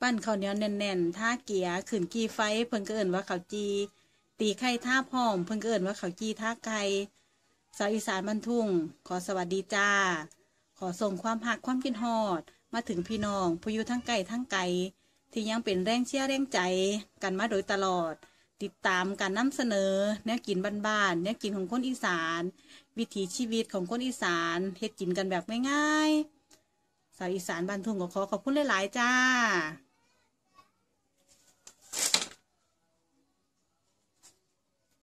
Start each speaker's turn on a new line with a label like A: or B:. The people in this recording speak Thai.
A: ปั้นข้าวเหนียวแน่นๆท่าเกียขืนกีไฟเพิ่งก็เอิ่นว่าข้าวจี ตีไข่ท่าพอม เพิ่งก็เอิ่นว่าข้าวจีท่าไก่สาว อีสานบรรทุง ขอสวัสดีจ้า ขอส่งความหักความกินหอด มาถึงพี่น้องผู้อยู่ทั้งไก่ทั้งไก่ที่ยังเป็นแรงเชี่์แรงใจ กันมาโดยตลอด ติดตามการนำเสนอแนวกินบ้านๆแนวกินของคนอีสาน วิถีชีวิตของคนอีสานเฮ็ดกินกันแบบง่ายๆ สาวอีสานบ้านทุ่งก็ขอขอบคุณหลายๆจ้า